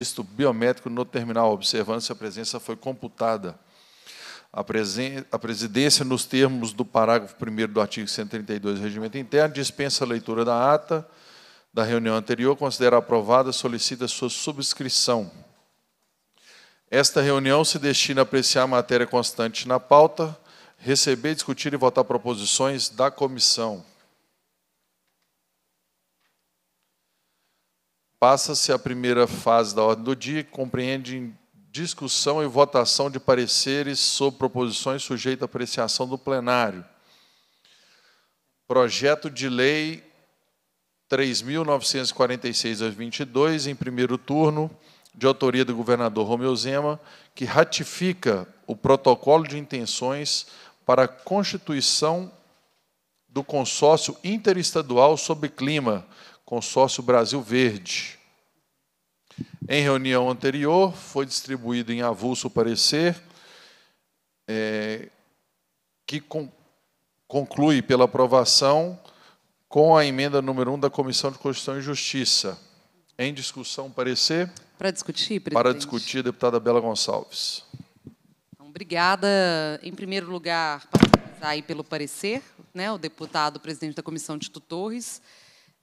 registro biométrico no terminal, observando se a presença foi computada. A, presen a presidência, nos termos do parágrafo 1 do artigo 132 do Regimento Interno, dispensa a leitura da ata da reunião anterior, considera aprovada, solicita sua subscrição. Esta reunião se destina a apreciar a matéria constante na pauta, receber, discutir e votar proposições da comissão. Passa-se a primeira fase da ordem do dia, que compreende discussão e votação de pareceres sobre proposições sujeitas à apreciação do plenário. Projeto de lei 3.946-22, em primeiro turno, de autoria do governador Romeu Zema, que ratifica o protocolo de intenções para a constituição do consórcio interestadual sobre clima, Consórcio Brasil Verde. Em reunião anterior, foi distribuído em avulso parecer é, que com, conclui pela aprovação com a emenda número 1 da Comissão de Constituição e Justiça. Em discussão, parecer? Para discutir, presidente. Para discutir, deputada Bela Gonçalves. Então, obrigada, em primeiro lugar, para aí pelo parecer, né, o deputado presidente da Comissão, Tito Torres,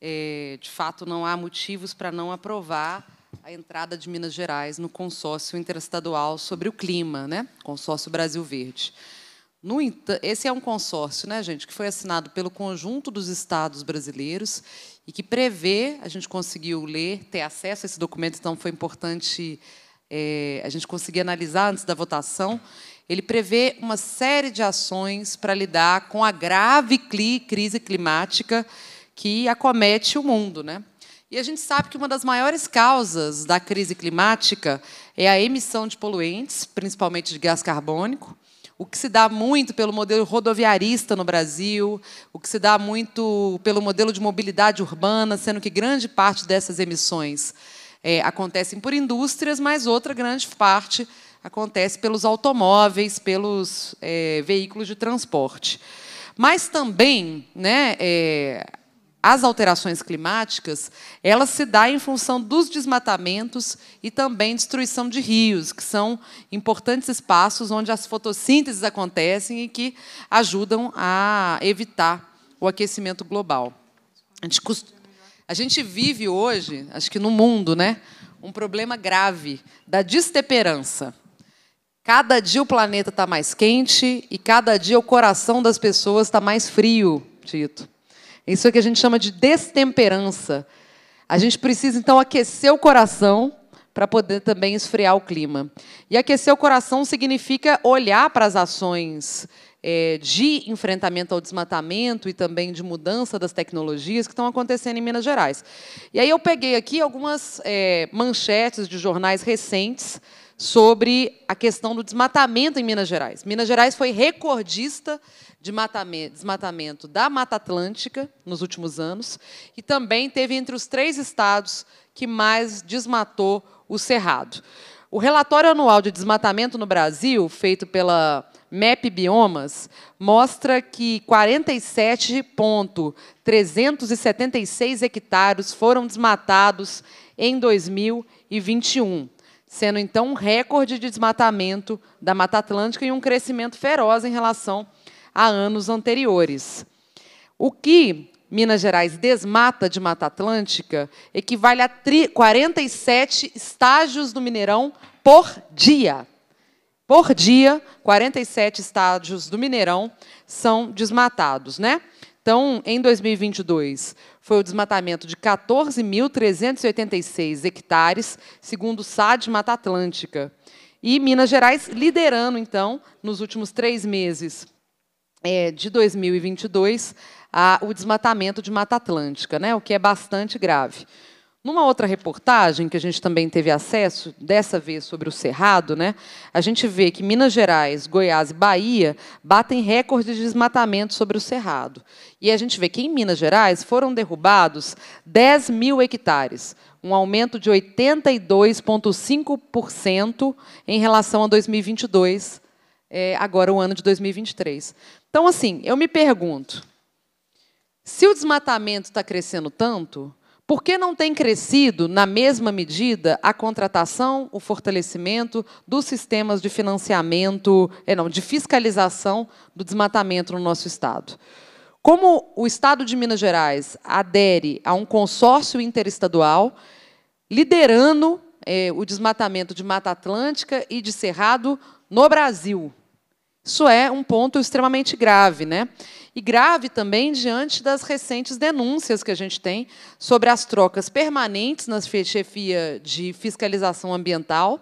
é, de fato, não há motivos para não aprovar a entrada de Minas Gerais no consórcio interestadual sobre o clima, né? consórcio Brasil Verde. No, esse é um consórcio, né, gente, que foi assinado pelo conjunto dos estados brasileiros e que prevê, a gente conseguiu ler, ter acesso a esse documento, então foi importante é, a gente conseguir analisar antes da votação. Ele prevê uma série de ações para lidar com a grave crise climática que acomete o mundo. Né? E a gente sabe que uma das maiores causas da crise climática é a emissão de poluentes, principalmente de gás carbônico, o que se dá muito pelo modelo rodoviarista no Brasil, o que se dá muito pelo modelo de mobilidade urbana, sendo que grande parte dessas emissões é, acontecem por indústrias, mas outra grande parte acontece pelos automóveis, pelos é, veículos de transporte. Mas também né, é, as alterações climáticas, ela se dá em função dos desmatamentos e também destruição de rios, que são importantes espaços onde as fotossínteses acontecem e que ajudam a evitar o aquecimento global. A gente, a gente vive hoje, acho que no mundo, né, um problema grave da desteperança. Cada dia o planeta está mais quente e cada dia o coração das pessoas está mais frio, Tito. Isso é que a gente chama de destemperança. A gente precisa, então, aquecer o coração para poder também esfriar o clima. E aquecer o coração significa olhar para as ações é, de enfrentamento ao desmatamento e também de mudança das tecnologias que estão acontecendo em Minas Gerais. E aí eu peguei aqui algumas é, manchetes de jornais recentes sobre a questão do desmatamento em Minas Gerais. Minas Gerais foi recordista de desmatamento da Mata Atlântica nos últimos anos e também teve entre os três estados que mais desmatou o cerrado. O relatório anual de desmatamento no Brasil, feito pela MEP Biomas, mostra que 47,376 hectares foram desmatados em 2021 sendo então um recorde de desmatamento da Mata Atlântica e um crescimento feroz em relação a anos anteriores. O que Minas Gerais desmata de Mata Atlântica equivale a 47 estágios do Mineirão por dia. Por dia, 47 estádios do Mineirão são desmatados, né? Então, em 2022, foi o desmatamento de 14.386 hectares, segundo o SAD Mata Atlântica. E Minas Gerais liderando, então, nos últimos três meses, é, de 2022 a, o desmatamento de Mata Atlântica, né, o que é bastante grave. Numa outra reportagem que a gente também teve acesso, dessa vez sobre o Cerrado, né, a gente vê que Minas Gerais, Goiás e Bahia batem recordes de desmatamento sobre o Cerrado. E a gente vê que em Minas Gerais foram derrubados 10 mil hectares, um aumento de 82,5% em relação a 2022, é, agora o ano de 2023. Então, assim, eu me pergunto: se o desmatamento está crescendo tanto, por que não tem crescido, na mesma medida, a contratação, o fortalecimento dos sistemas de financiamento, eh, não, de fiscalização do desmatamento no nosso Estado? Como o Estado de Minas Gerais adere a um consórcio interestadual, liderando eh, o desmatamento de Mata Atlântica e de Cerrado no Brasil, isso é um ponto extremamente grave, né? E grave também diante das recentes denúncias que a gente tem sobre as trocas permanentes na chefia de fiscalização ambiental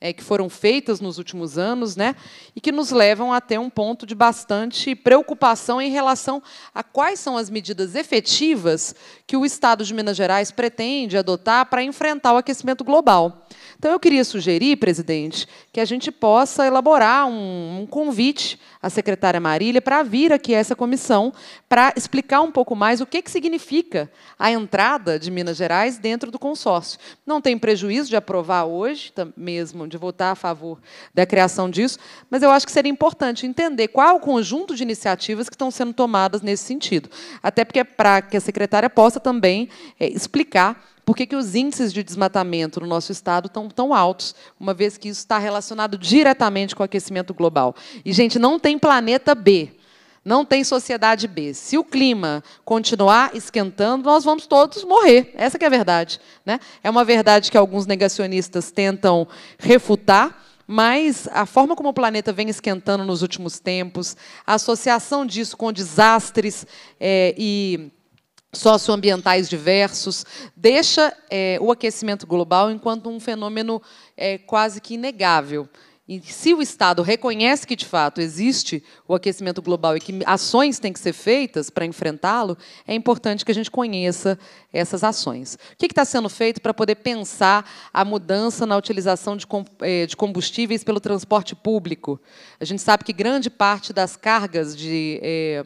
é, que foram feitas nos últimos anos, né, e que nos levam até um ponto de bastante preocupação em relação a quais são as medidas efetivas que o Estado de Minas Gerais pretende adotar para enfrentar o aquecimento global. Então, eu queria sugerir, presidente, que a gente possa elaborar um, um convite à secretária Marília para vir aqui a essa comissão para explicar um pouco mais o que, que significa a entrada de Minas Gerais dentro do consórcio. Não tem prejuízo de aprovar hoje mesmo Washington de votar a favor da criação disso, mas eu acho que seria importante entender qual é o conjunto de iniciativas que estão sendo tomadas nesse sentido. Até porque é para que a secretária possa também é, explicar por que, que os índices de desmatamento no nosso estado estão tão altos, uma vez que isso está relacionado diretamente com o aquecimento global. E, gente, não tem planeta B. Não tem sociedade B. Se o clima continuar esquentando, nós vamos todos morrer. Essa é a verdade. Né? É uma verdade que alguns negacionistas tentam refutar, mas a forma como o planeta vem esquentando nos últimos tempos, a associação disso com desastres é, e socioambientais diversos, deixa é, o aquecimento global enquanto um fenômeno é, quase que inegável. E se o Estado reconhece que de fato existe o aquecimento global e que ações têm que ser feitas para enfrentá-lo, é importante que a gente conheça essas ações. O que é está sendo feito para poder pensar a mudança na utilização eh, de combustíveis pelo transporte público? A gente sabe que grande parte das cargas de é,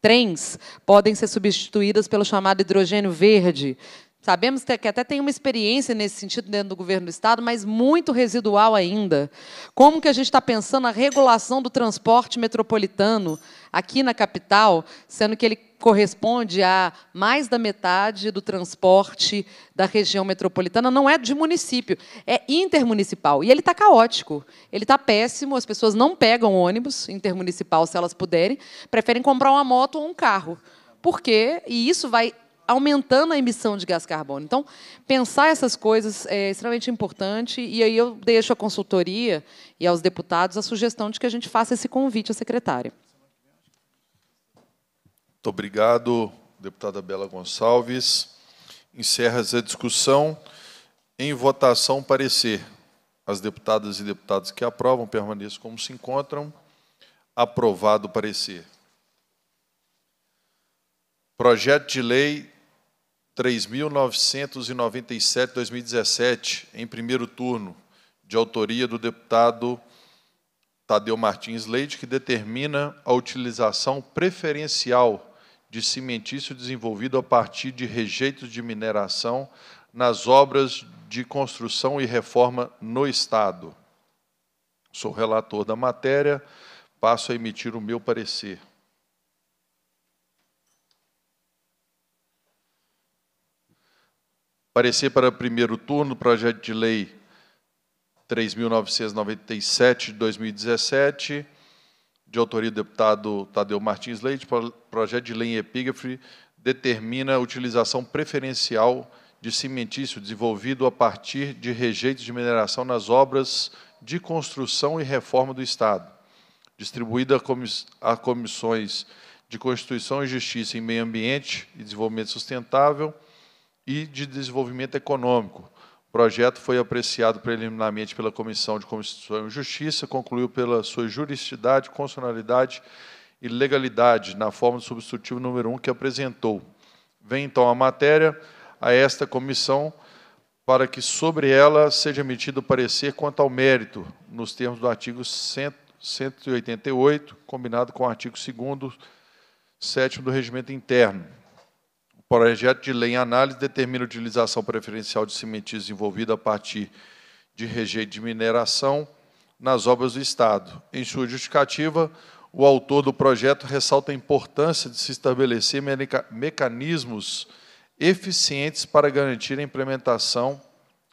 trens podem ser substituídas pelo chamado hidrogênio verde Sabemos que até tem uma experiência nesse sentido dentro do governo do Estado, mas muito residual ainda. Como que a gente está pensando a regulação do transporte metropolitano aqui na capital, sendo que ele corresponde a mais da metade do transporte da região metropolitana, não é de município, é intermunicipal. E ele está caótico, ele está péssimo, as pessoas não pegam ônibus intermunicipal se elas puderem, preferem comprar uma moto ou um carro. Por quê? E isso vai aumentando a emissão de gás carbono. Então, pensar essas coisas é extremamente importante. E aí eu deixo à consultoria e aos deputados a sugestão de que a gente faça esse convite à secretária. Muito obrigado, deputada Bela Gonçalves. Encerra se a discussão. Em votação, parecer. As deputadas e deputados que aprovam permaneçam como se encontram. Aprovado o parecer. Projeto de lei 3.997-2017, em primeiro turno, de autoria do deputado Tadeu Martins Leite, que determina a utilização preferencial de cimentício desenvolvido a partir de rejeitos de mineração nas obras de construção e reforma no Estado. Sou relator da matéria, passo a emitir o meu parecer. Parecer para primeiro turno, projeto de lei 3.997 de 2017, de autoria do deputado Tadeu Martins Leite, projeto de lei em epígrafe determina a utilização preferencial de cimentício desenvolvido a partir de rejeitos de mineração nas obras de construção e reforma do Estado, distribuída a comissões de Constituição e Justiça em Meio Ambiente e Desenvolvimento Sustentável, e de desenvolvimento econômico. O projeto foi apreciado preliminarmente pela Comissão de Constituição e Justiça, concluiu pela sua juridicidade, constitucionalidade e legalidade, na forma do substitutivo número 1 que apresentou. Vem, então, a matéria a esta comissão para que sobre ela seja emitido parecer quanto ao mérito, nos termos do artigo 188, combinado com o artigo 2º, 7 do Regimento Interno projeto de lei em análise determina a utilização preferencial de cimentícios envolvida a partir de rejeito de mineração nas obras do Estado. Em sua justificativa, o autor do projeto ressalta a importância de se estabelecer mecanismos eficientes para garantir a implementação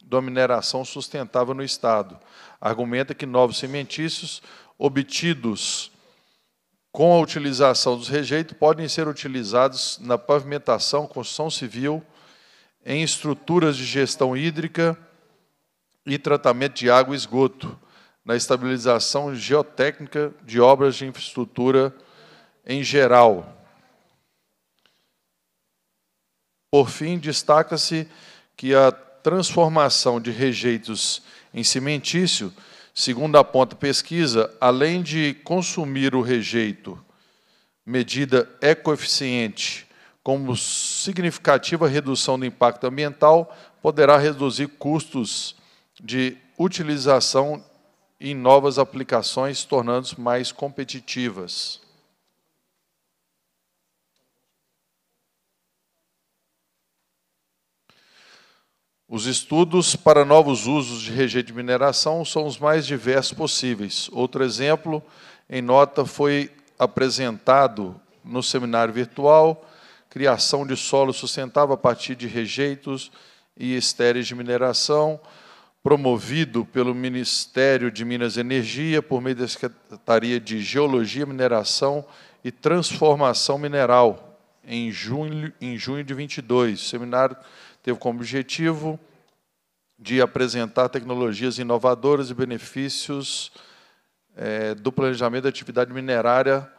da mineração sustentável no Estado. Argumenta que novos cimentícios obtidos com a utilização dos rejeitos, podem ser utilizados na pavimentação, construção civil, em estruturas de gestão hídrica e tratamento de água e esgoto, na estabilização geotécnica de obras de infraestrutura em geral. Por fim, destaca-se que a transformação de rejeitos em cimentício Segundo aponta pesquisa, além de consumir o rejeito, medida ecoeficiente, como significativa redução do impacto ambiental, poderá reduzir custos de utilização em novas aplicações, tornando-as mais competitivas. Os estudos para novos usos de rejeito de mineração são os mais diversos possíveis. Outro exemplo, em nota, foi apresentado no seminário virtual, criação de solo sustentável a partir de rejeitos e estéreis de mineração, promovido pelo Ministério de Minas e Energia por meio da Secretaria de Geologia, Mineração e Transformação Mineral, em junho, em junho de 22. Seminário teve como objetivo de apresentar tecnologias inovadoras e benefícios é, do planejamento da atividade minerária.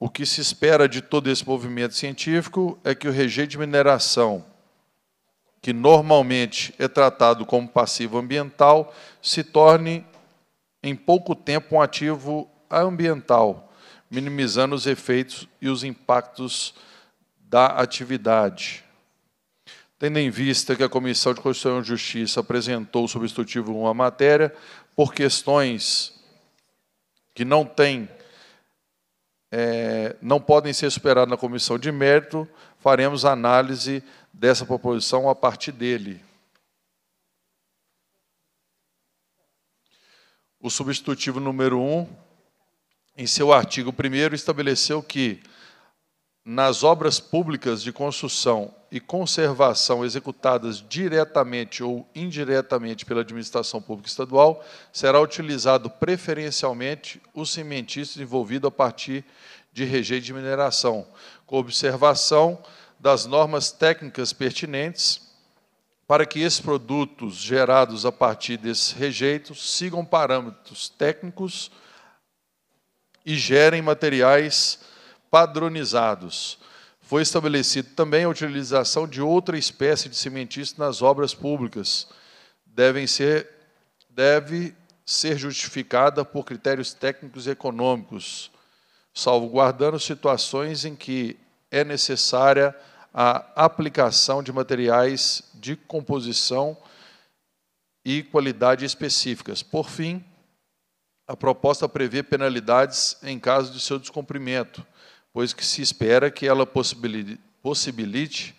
O que se espera de todo esse movimento científico é que o rejeito de mineração, que normalmente é tratado como passivo ambiental, se torne em pouco tempo um ativo ambiental, minimizando os efeitos e os impactos ambientais da atividade. Tendo em vista que a Comissão de Constituição e Justiça apresentou o substitutivo 1 à matéria, por questões que não têm, é, não podem ser superadas na comissão de mérito, faremos análise dessa proposição a partir dele. O substitutivo número 1, em seu artigo 1, estabeleceu que nas obras públicas de construção e conservação executadas diretamente ou indiretamente pela administração pública estadual, será utilizado preferencialmente o cimentício envolvido a partir de rejeito de mineração, com observação das normas técnicas pertinentes, para que esses produtos gerados a partir desses rejeitos sigam parâmetros técnicos e gerem materiais padronizados. Foi estabelecido também a utilização de outra espécie de cimentista nas obras públicas. Devem ser, deve ser justificada por critérios técnicos e econômicos, salvaguardando situações em que é necessária a aplicação de materiais de composição e qualidade específicas. Por fim, a proposta prevê penalidades em caso de seu descumprimento, pois que se espera que ela possibilite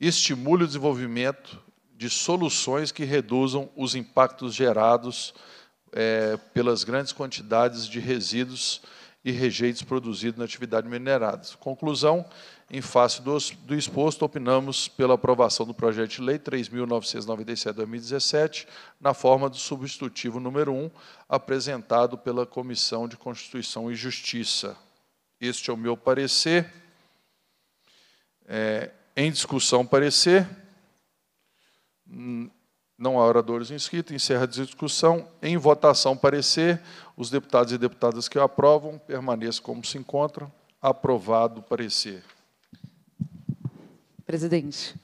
estimule o desenvolvimento de soluções que reduzam os impactos gerados é, pelas grandes quantidades de resíduos e rejeitos produzidos na atividade minerada. Conclusão, em face do, do exposto, opinamos pela aprovação do projeto de lei 3.997-2017, na forma do substitutivo número 1, apresentado pela Comissão de Constituição e Justiça este é o meu parecer, é, em discussão parecer, hum, não há oradores inscritos, encerra a discussão, em votação parecer, os deputados e deputadas que aprovam permaneçam como se encontram, aprovado o parecer. Presidente.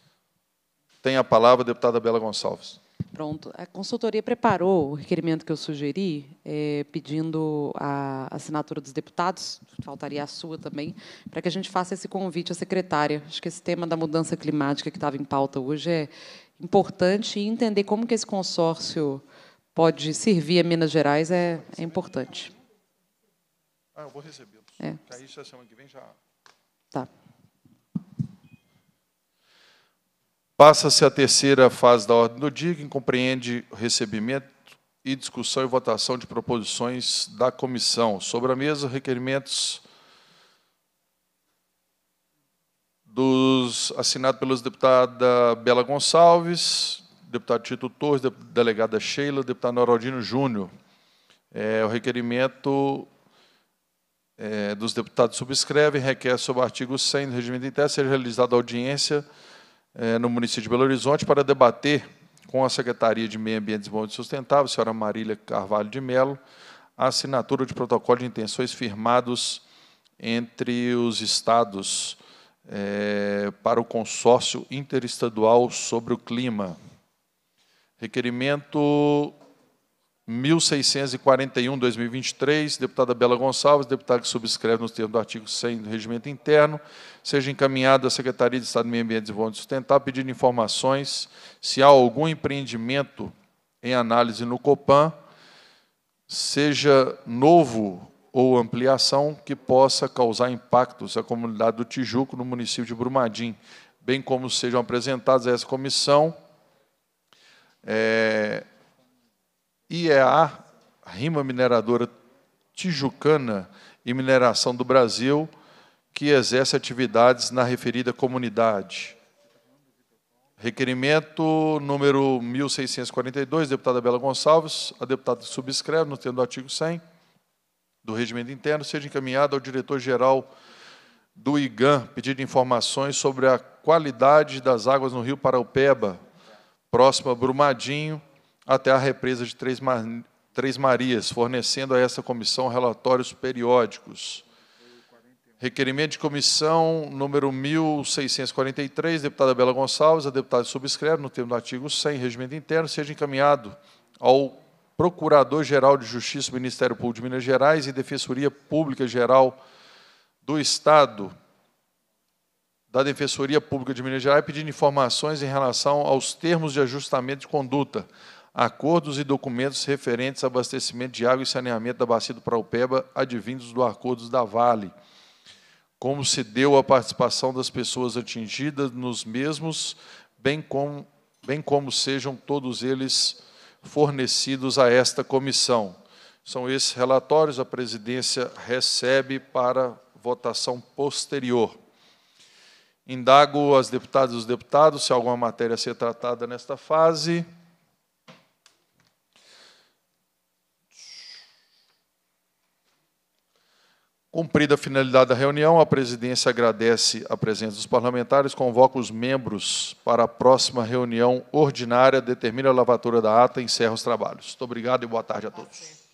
Tem a palavra a deputada Bela Gonçalves. Pronto. A consultoria preparou o requerimento que eu sugeri, é, pedindo a assinatura dos deputados, faltaria a sua também, para que a gente faça esse convite à secretária. Acho que esse tema da mudança climática que estava em pauta hoje é importante e entender como que esse consórcio pode servir a Minas Gerais é, é importante. Ah, eu vou recebê-los. É. Aí, é semana que vem, já... Tá. Passa-se a terceira fase da ordem do dia, que compreende recebimento e discussão e votação de proposições da comissão. Sobre a mesa, requerimentos dos assinados pelos deputada Bela Gonçalves, deputado Tito Torres, delegada Sheila, deputado Noraldino Júnior. É, o requerimento é, dos deputados subscreve, requer sobre o artigo 100 do regimento interno, seja realizada audiência eh, no município de Belo Horizonte para debater com a Secretaria de Meio Ambiente e Desenvolvimento Sustentável, senhora Marília Carvalho de Mello, a assinatura de protocolo de intenções firmados entre os estados eh, para o consórcio interestadual sobre o clima. Requerimento 1641, 2023, deputada Bela Gonçalves, deputada que subscreve nos termos do artigo 100 do Regimento Interno, seja encaminhada à Secretaria de Estado do Meio Ambiente e Desenvolvimento Sustentável pedindo informações se há algum empreendimento em análise no Copan, seja novo ou ampliação, que possa causar impactos à comunidade do Tijuco, no município de Brumadinho, bem como sejam apresentados a essa comissão. É, e é a rima mineradora tijucana e mineração do Brasil que exerce atividades na referida comunidade. Requerimento número 1642, deputada Bela Gonçalves. A deputada subscreve, no termo do artigo 100 do Regimento Interno, seja encaminhada ao diretor-geral do IGAM, pedido de informações sobre a qualidade das águas no rio Paraupeba, próximo a Brumadinho, até a represa de Três, Mar... Três Marias, fornecendo a essa comissão relatórios periódicos. Requerimento de comissão número 1643, deputada Bela Gonçalves, a deputada subscreve, no termo do artigo 100, regimento interno, seja encaminhado ao Procurador-Geral de Justiça do Ministério Público de Minas Gerais e Defensoria Pública Geral do Estado da Defensoria Pública de Minas Gerais pedindo informações em relação aos termos de ajustamento de conduta acordos e documentos referentes a abastecimento de água e saneamento da bacia do Praupeba, advindos do acordo da Vale. Como se deu a participação das pessoas atingidas nos mesmos, bem como, bem como sejam todos eles fornecidos a esta comissão. São esses relatórios a presidência recebe para votação posterior. Indago as deputadas e os deputados se alguma matéria a ser tratada nesta fase. Cumprida a finalidade da reunião, a presidência agradece a presença dos parlamentares, convoca os membros para a próxima reunião ordinária, determina a lavatura da ata e encerra os trabalhos. Muito obrigado e boa tarde a todos.